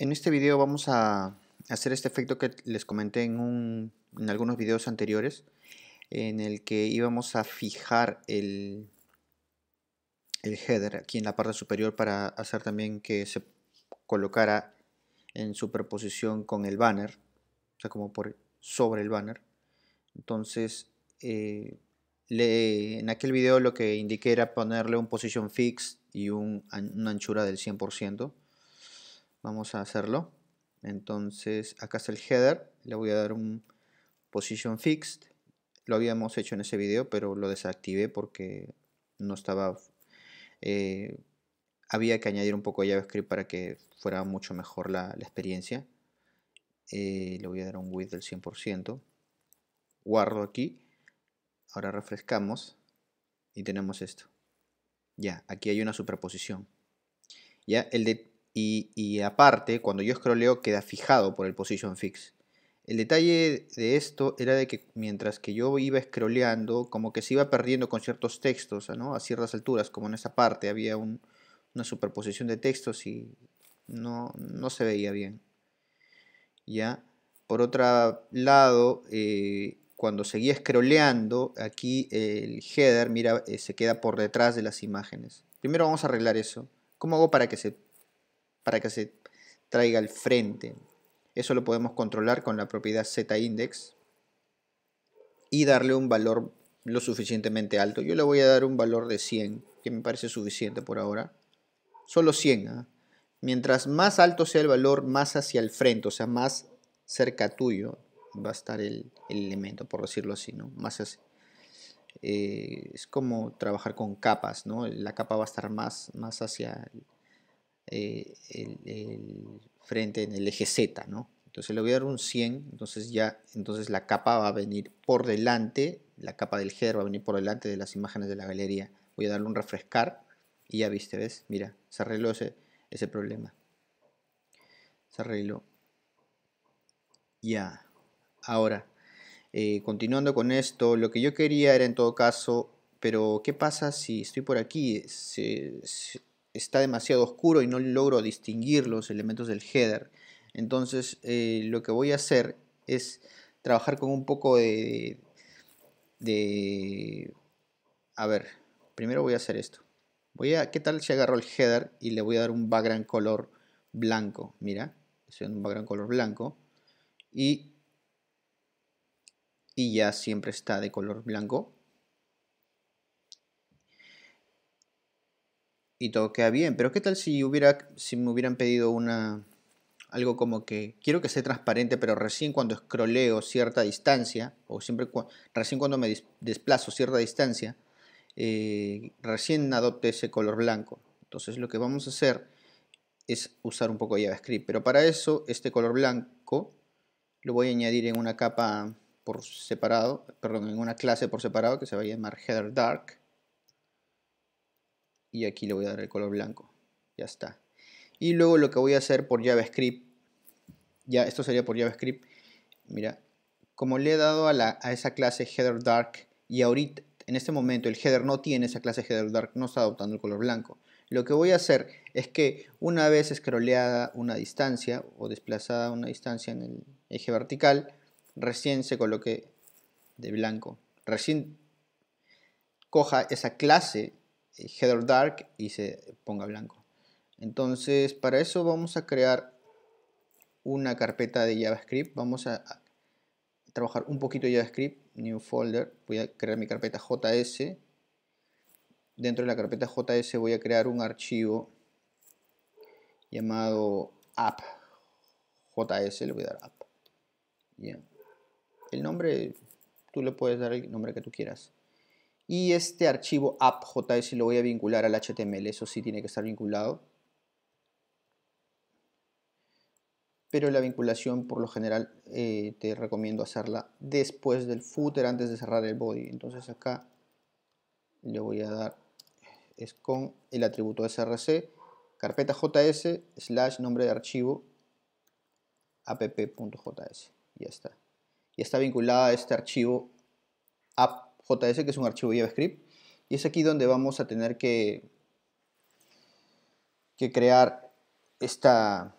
En este video vamos a hacer este efecto que les comenté en, algunos videos anteriores, en el que íbamos a fijar el, header aquí en la parte superior para hacer también que se colocara en superposición con el banner, o sea, como por sobre el banner. Entonces, eh, en aquel video lo que indiqué era ponerle un position fix y una anchura del 100%. Vamos a hacerlo. Entonces, acá está el header. Le voy a dar un position fixed. Lo habíamos hecho en ese video, pero lo desactivé porque no estaba... Eh, había que añadir un poco de JavaScript para que fuera mucho mejor la, experiencia. Eh, le voy a dar un width del 100%. Guardo aquí. Ahora refrescamos y tenemos esto. Ya, aquí hay una superposición. Ya, el de y, aparte, cuando yo scrolleo queda fijado por el position fix. El detalle de esto era de que mientras que yo iba scrolleando, como que se iba perdiendo con ciertos textos, ¿no? A ciertas alturas, como en esa parte había una superposición de textos y no, no, se veía bien. ¿Ya? Por otro lado, eh, cuando seguía scrolleando, aquí el header, mira, eh, se queda por detrás de las imágenes. Primero vamos a arreglar eso. ¿Cómo hago para que se para que se traiga al frente. Eso lo podemos controlar con la propiedad z-index y darle un valor lo suficientemente alto. Yo le voy a dar un valor de 100, que me parece suficiente por ahora. Solo 100. ¿ah? Mientras más alto sea el valor, más hacia el frente, o sea, más cerca tuyo va a estar el, elemento, por decirlo así, ¿no? Más eh, es como trabajar con capas, ¿no? La capa va a estar más, más hacia el, eh, frente en el eje Z, ¿no? Entonces le voy a dar un 100, entonces ya entonces la capa va a venir por delante, la capa del header va a venir por delante de las imágenes de la galería. Voy a darle un refrescar y ya viste, ¿ves? Mira, se arregló ese, ese problema. Se arregló. Ya. Ahora, eh, continuando con esto, lo que yo quería era en todo caso, pero ¿qué pasa si estoy por aquí? está demasiado oscuro y no logro distinguir los elementos del header. Entonces eh, lo que voy a hacer es trabajar con un poco de, de... A ver, primero voy a hacer esto. Voy a, ¿Qué tal si agarro el header y le voy a dar un background color blanco? Mira, estoy un background color blanco. y ya siempre está de color blanco. y todo queda bien. Pero ¿qué tal si, hubiera, si me hubieran pedido una, algo como que quiero que sea transparente, pero recién cuando scrolleo cierta distancia, o siempre recién cuando me desplazo cierta distancia, eh, recién adopte ese color blanco. Entonces lo que vamos a hacer es usar un poco de JavaScript, pero para eso este color blanco lo voy a añadir en una capa por separado, perdón, en una clase por separado que se va a llamar header dark y aquí le voy a dar el color blanco. Ya está. Y luego lo que voy a hacer por JavaScript, ya esto sería por JavaScript, mira, como le he dado a, la, a esa clase header dark y ahorita en este momento el header no tiene esa clase header dark, no está adoptando el color blanco. Lo que voy a hacer es que una vez escroleada una distancia o desplazada una distancia en el eje vertical, recién se coloque de blanco. Recién coja esa clase header dark y se ponga blanco. Entonces para eso vamos a crear una carpeta de JavaScript. Vamos a, trabajar un poquito JavaScript, new folder. Voy a crear mi carpeta JS. Dentro de la carpeta JS voy a crear un archivo llamado app. JS le voy a dar app. El nombre, tú le puedes dar el nombre que tú quieras. Y este archivo app.js lo voy a vincular al HTML, eso sí tiene que estar vinculado. Pero la vinculación por lo general eh, te recomiendo hacerla después del footer, antes de cerrar el body. Entonces acá le voy a dar, es con el atributo src, carpeta js, slash nombre de archivo, app.js. Ya está. Y está vinculada a este archivo app JS, que es un archivo JavaScript. Y es aquí donde vamos a tener que, que crear esta...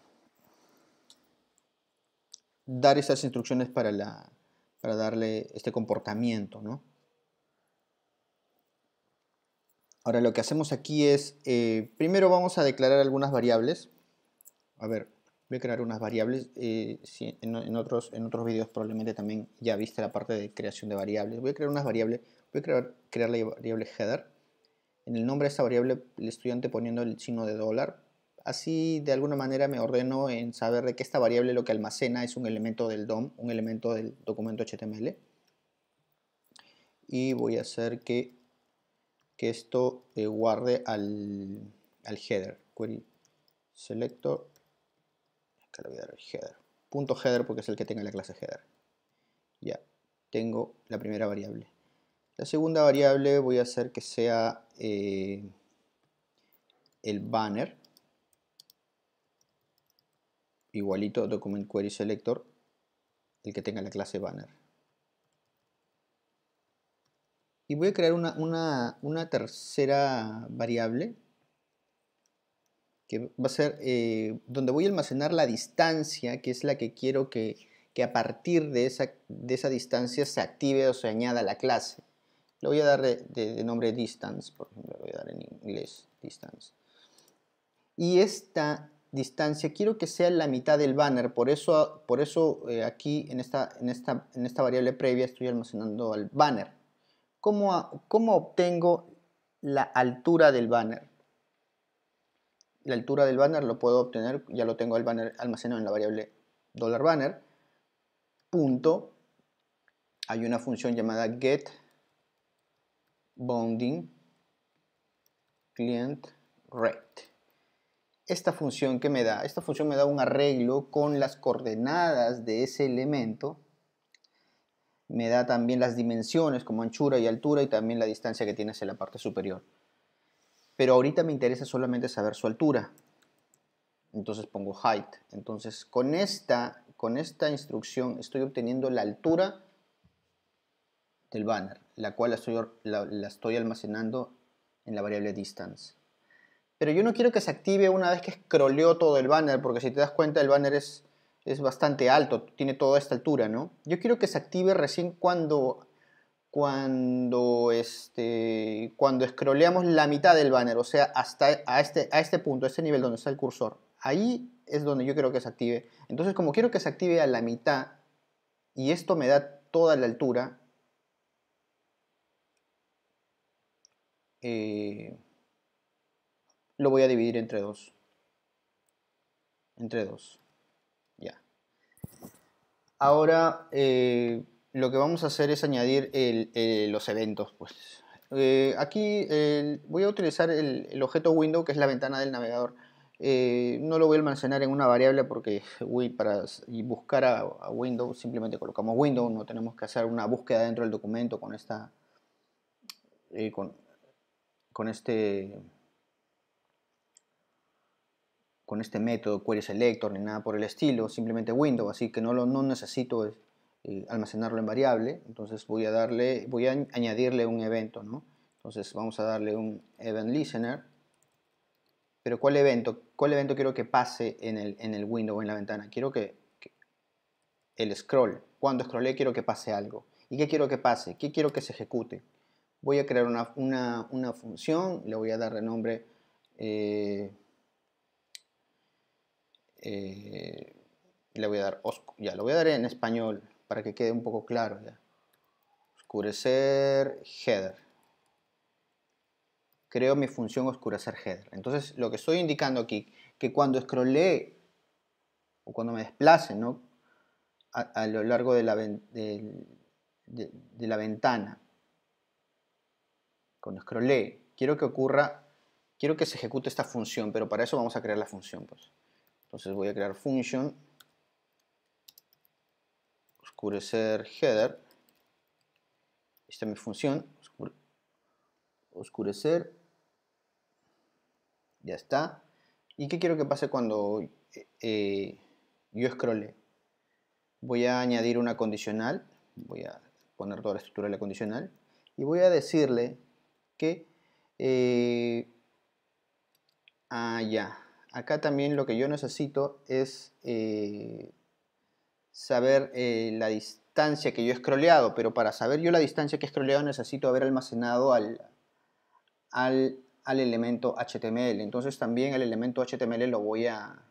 dar estas instrucciones para, la, darle este comportamiento, Ahora lo que hacemos aquí es, eh, primero vamos a declarar algunas variables. A ver, voy a crear unas variables. Eh, en, otros, en vídeos probablemente también ya viste la parte de creación de variables. Voy a crear unas variables. Voy a crear, la variable header. En el nombre de esta variable el estudiante poniendo el signo de dólar. Así de alguna manera me ordeno en saber de que esta variable lo que almacena es un elemento del DOM, un elemento del documento HTML. Y voy a hacer que, esto eh, guarde al, al header. Query selector le header. Punto header porque es el que tenga la clase header. Ya, tengo la primera variable. La segunda variable voy a hacer que sea eh, el banner. Igualito document query selector, el que tenga la clase banner. Y voy a crear una, una tercera variable que va a ser eh, donde voy a almacenar la distancia, que es la que quiero que, a partir de esa, de esa, distancia se active o se añada la clase. Le voy a dar de, nombre distance, por ejemplo, le voy a dar en inglés distance. Y esta distancia quiero que sea la mitad del banner, por eso, por eso eh, aquí en esta, en, esta, en esta, variable previa estoy almacenando el banner. ¿Cómo, ¿Cómo obtengo la altura del banner? la altura del banner lo puedo obtener, ya lo tengo el banner almacenado en la variable banner, punto, hay una función llamada get client Esta función que me da, esta función me da un arreglo con las coordenadas de ese elemento, me da también las dimensiones como anchura y altura y también la distancia que tiene en la parte superior pero ahorita me interesa solamente saber su altura. Entonces pongo height. Entonces con esta, con esta instrucción estoy obteniendo la altura del banner, la cual la estoy, almacenando en la variable distance. Pero yo no quiero que se active una vez que scrolleo todo el banner, porque si te das cuenta el banner es, es bastante alto, tiene toda esta altura, ¿no? Yo quiero que se active recién cuando cuando, este, cuando scrolleamos la mitad del banner, o sea, hasta a este, a este punto, a este nivel donde está el cursor. Ahí es donde yo quiero que se active. Entonces, como quiero que se active a la mitad, y esto me da toda la altura, eh, lo voy a dividir entre dos. Entre dos. Ya. Ahora, eh, lo que vamos a hacer es añadir eh, los eventos. Pues. Eh, aquí voy a utilizar el, objeto window, que es la ventana del navegador. Eh, no lo voy a almacenar en una variable porque uy, para buscar a, Windows simplemente colocamos Windows, no tenemos que hacer una búsqueda dentro del documento con esta con, este con este método query selector ni nada por el estilo, simplemente window así que no lo no necesito eh, almacenarlo en variable. Entonces voy a darle, voy a añadirle un evento, Entonces vamos a darle un event listener. Pero ¿cuál evento? ¿Cuál evento quiero que pase en el, window o en la ventana? Quiero que, el scroll, cuando scrolle quiero que pase algo. ¿Y qué quiero que pase? ¿Qué quiero que se ejecute? Voy a crear una, una, función, le voy a dar el nombre eh, eh, le voy a dar, ya lo voy a dar en español, para que quede un poco claro. Oscurecer header. Creo mi función oscurecer header. Entonces, lo que estoy indicando aquí, que cuando scrolle o cuando me desplace, ¿no? A, lo largo de la, de, la ventana, cuando escrolle quiero que ocurra, quiero que se ejecute esta función, pero para eso vamos a crear la función. Pues. Entonces voy a crear function oscurecer header. Esta es mi función, oscurecer. Ya está. ¿Y qué quiero que pase cuando eh, yo scrolle? Voy a añadir una condicional, voy a poner toda la estructura de la condicional y voy a decirle que eh, allá. Ah, Acá también lo que yo necesito es eh, saber eh, la distancia que yo he scrolleado, pero para saber yo la distancia que he scrolleado necesito haber almacenado al, al, al elemento HTML. Entonces también el elemento HTML lo voy a,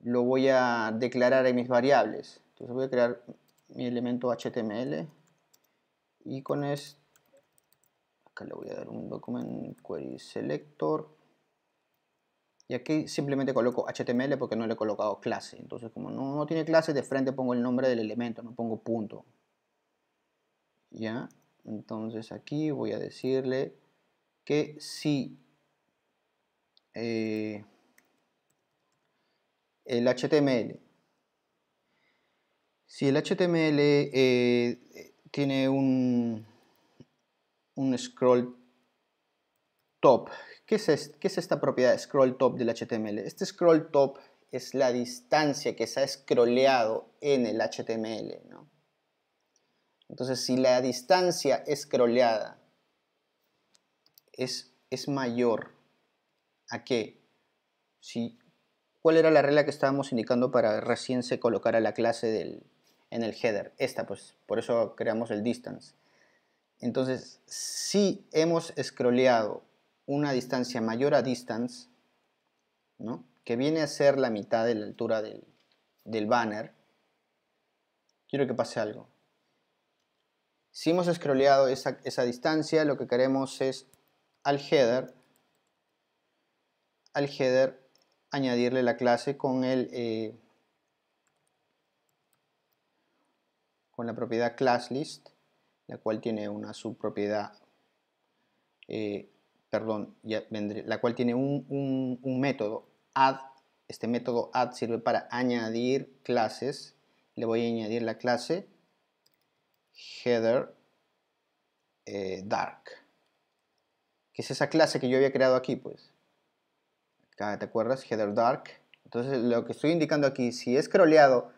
lo voy a declarar en mis variables. Entonces voy a crear mi elemento HTML y con esto acá le voy a dar un document query selector y aquí simplemente coloco HTML porque no le he colocado clase. Entonces, como no, tiene clase, de frente pongo el nombre del elemento, no pongo punto. ¿Ya? Entonces aquí voy a decirle que si eh, el HTML, si el HTML eh, eh, tiene un, un scroll ¿Qué es, esta propiedad scroll top del HTML? Este scroll top es la distancia que se ha scrolleado en el HTML. Entonces, si la distancia scrolleada es, es mayor a qué? si, ¿cuál era la regla que estábamos indicando para recién se colocara la clase en el header? Esta, pues, por eso creamos el distance. Entonces, si hemos scrolleado una distancia mayor a distance, ¿no? que viene a ser la mitad de la altura del, banner, quiero que pase algo. Si hemos scrolleado esa, distancia, lo que queremos es al header, al header añadirle la clase con el... Eh, con la propiedad classList, la cual tiene una subpropiedad eh, perdón, la cual tiene un, método add. Este método add sirve para añadir clases. Le voy a añadir la clase header eh, dark, que es esa clase que yo había creado aquí, pues. ¿te acuerdas? Header dark. Entonces, lo que estoy indicando aquí, si es scrolleado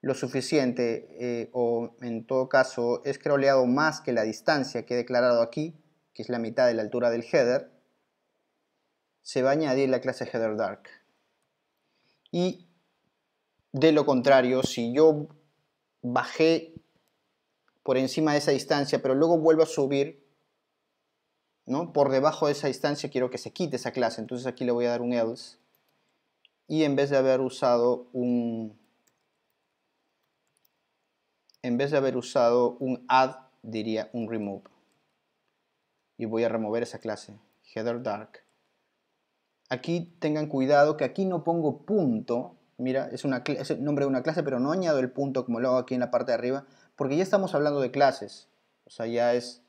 lo suficiente eh, o en todo caso es scrolleado más que la distancia que he declarado aquí, que es la mitad de la altura del header, se va a añadir la clase header dark. Y de lo contrario, si yo bajé por encima de esa distancia, pero luego vuelvo a subir, ¿no? por debajo de esa distancia quiero que se quite esa clase, entonces aquí le voy a dar un else, y en vez de haber usado un, en vez de haber usado un add, diría un remove y voy a remover esa clase, header dark. Aquí tengan cuidado que aquí no pongo punto, mira, es, una, el nombre de una clase, pero no añado el punto como lo hago aquí en la parte de arriba, porque ya estamos hablando de clases, o sea, ya es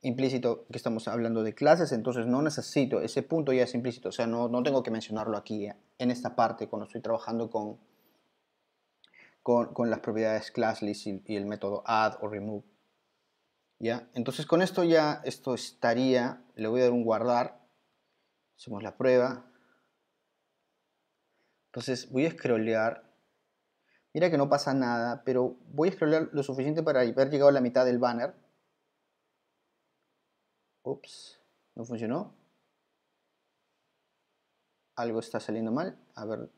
implícito que estamos hablando de clases, entonces no necesito, ese punto ya es implícito, o sea, no, no tengo que mencionarlo aquí eh, en esta parte cuando estoy trabajando con, con, las propiedades classList y el método add o remove. ¿ya? Entonces con esto ya, esto estaría, le voy a dar un guardar, hacemos la prueba. Entonces voy a scrollear, mira que no pasa nada, pero voy a scrollear lo suficiente para haber llegado a la mitad del banner. Ups, no funcionó. Algo está saliendo mal, a ver,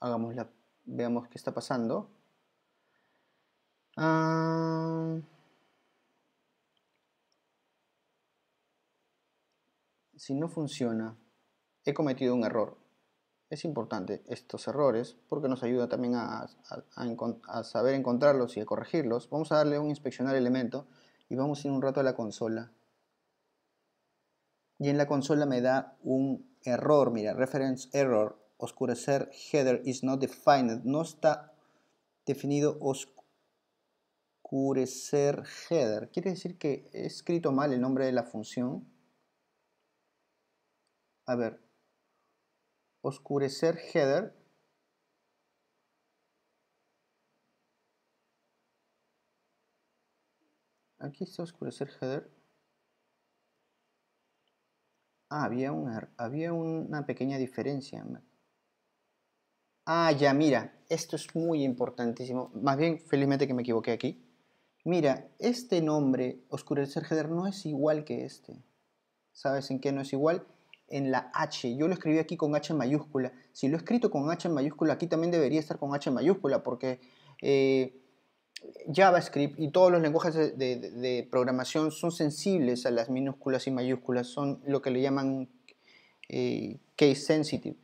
hagamos la, veamos qué está pasando. Ah. si no funciona, he cometido un error. Es importante estos errores porque nos ayuda también a, saber encontrarlos y a corregirlos. Vamos a darle un inspeccionar elemento y vamos a ir un rato a la consola. Y en la consola me da un error, mira, reference error, oscurecer header is not defined, no está definido oscurecer header. Quiere decir que he escrito mal el nombre de la función a ver, oscurecer header. Aquí está oscurecer header. Ah, había una, er, había una pequeña diferencia. Ah, ya, mira, esto es muy importantísimo. Más bien, felizmente que me equivoqué aquí. Mira, este nombre, oscurecer header, no es igual que este. ¿Sabes en qué no es igual? en la H. Yo lo escribí aquí con H mayúscula. Si lo he escrito con H mayúscula, aquí también debería estar con H mayúscula porque eh, JavaScript y todos los lenguajes de, programación son sensibles a las minúsculas y mayúsculas. Son lo que le llaman eh, case sensitive.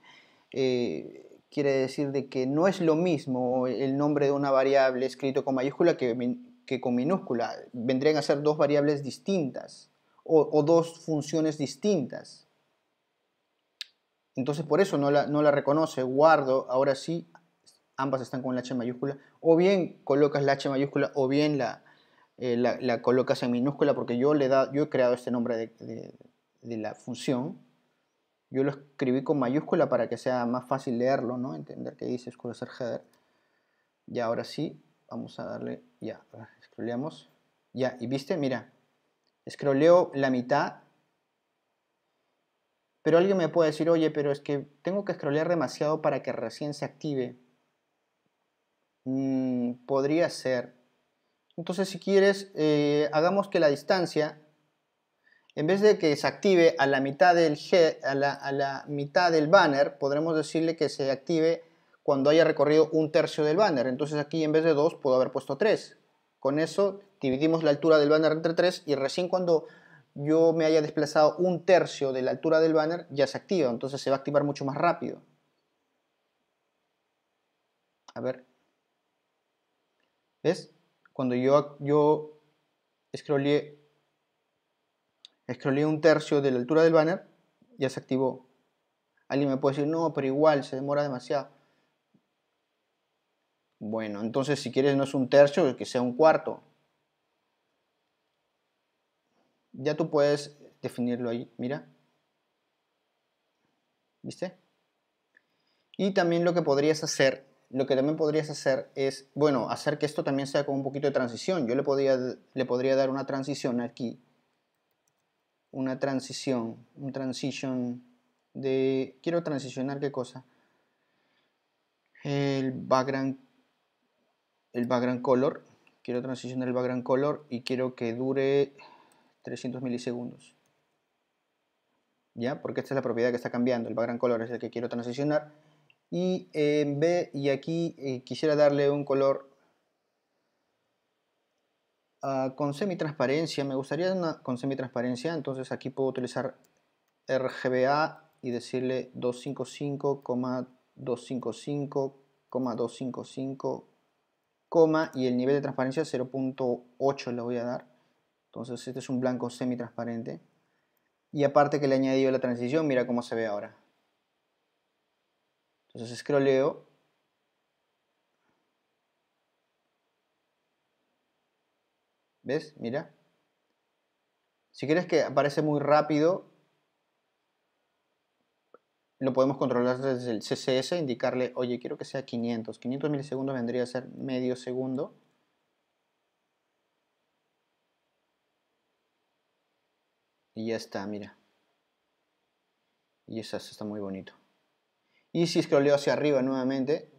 Eh, quiere decir de que no es lo mismo el nombre de una variable escrito con mayúscula que, con minúscula. Vendrían a ser dos variables distintas o dos funciones distintas. Entonces por eso no la, reconoce. Guardo, ahora sí, ambas están con la H mayúscula. O bien colocas la H mayúscula o bien la, eh, colocas en minúscula porque yo, le da, yo he creado este nombre de, la función. Yo lo escribí con mayúscula para que sea más fácil leerlo, ¿no? Entender qué dice ser header. Y ahora sí, vamos a darle, ya, scrolleamos. Ya, y viste, mira, scrolleo la mitad pero alguien me puede decir, oye, pero es que tengo que scrollear demasiado para que recién se active. Mm, podría ser. Entonces, si quieres, eh, hagamos que la distancia, en vez de que se active a la mitad del, a la, a la mitad del banner, podremos decirle que se active cuando haya recorrido un tercio del banner. Entonces aquí en vez de 2 puedo haber puesto 3. Con eso dividimos la altura del banner entre 3 y recién cuando yo me haya desplazado un tercio de la altura del banner, ya se activa, entonces se va a activar mucho más rápido. A ver. ¿Ves? Cuando yo, yo scrollé un tercio de la altura del banner, ya se activó. Alguien me puede decir, no, pero igual, se demora demasiado. Bueno, entonces si quieres no es un tercio, que sea un cuarto ya tú puedes definirlo ahí, mira. ¿Viste? Y también lo que podrías hacer, lo que también podrías hacer es, bueno, hacer que esto también sea con un poquito de transición. Yo le podría, le podría dar una transición aquí. Una transición, un transition de... Quiero transicionar qué cosa. El background, el background color. Quiero transicionar el background color y quiero que dure 300 milisegundos. ¿Ya? Porque esta es la propiedad que está cambiando. El background color es el que quiero transicionar. Y en eh, B y aquí eh, quisiera darle un color ah, con semi-transparencia. Me gustaría una con semi-transparencia. Entonces aquí puedo utilizar RGBA y decirle 255,255,255, y el nivel de transparencia 0.8 le voy a dar. Entonces este es un blanco semi-transparente. Y aparte que le añadido la transición, mira cómo se ve ahora. Entonces scrolleo. ¿Ves? Mira. Si quieres que aparece muy rápido, lo podemos controlar desde el CSS, indicarle, oye, quiero que sea 500. 500 milisegundos vendría a ser medio segundo. Y ya está, mira. Y eso, está muy bonito. Y si scrolleo hacia arriba nuevamente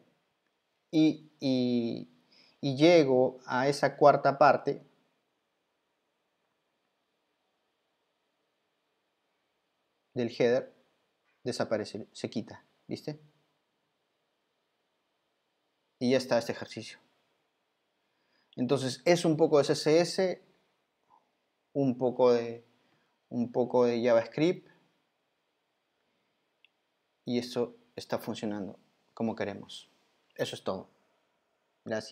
y, y, y llego a esa cuarta parte, del header desaparece, se quita, ¿viste? Y ya está este ejercicio. Entonces es un poco de CSS, un poco de un poco de JavaScript y eso está funcionando como queremos. Eso es todo. Gracias.